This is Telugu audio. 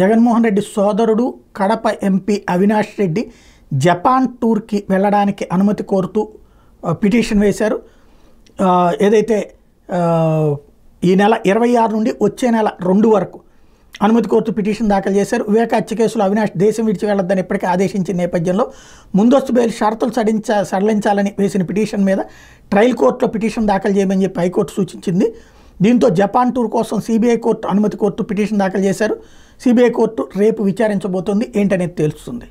జగన్మోహన్ రెడ్డి సోదరుడు కడప ఎంపీ అవినాష్ రెడ్డి జపాన్ టూర్కి వెళ్ళడానికి అనుమతి కోరుతూ పిటిషన్ వేశారు ఏదైతే ఈ నెల ఇరవై ఆరు నుండి వచ్చే నెల రెండు వరకు అనుమతి కోరుతూ పిటిషన్ దాఖలు చేశారు వివేక హత్య కేసులో అవినాష్ దేశం విడిచి వెళ్లొద్దని ఇప్పటికే ఆదేశించిన నేపథ్యంలో ముందస్తు బెయిల్ షరతులు సడించ సడలించాలని వేసిన పిటిషన్ మీద ట్రయల్ కోర్టులో పిటిషన్ దాఖలు చేయమని చెప్పి హైకోర్టు సూచించింది దీంతో జపాన్ టూర్ కోసం సిబిఐ కోర్టు అనుమతి కోర్టు పిటిషన్ దాఖలు చేశారు సిబిఐ కోర్టు రేపు విచారించబోతోంది ఏంటనేది తెలుస్తుంది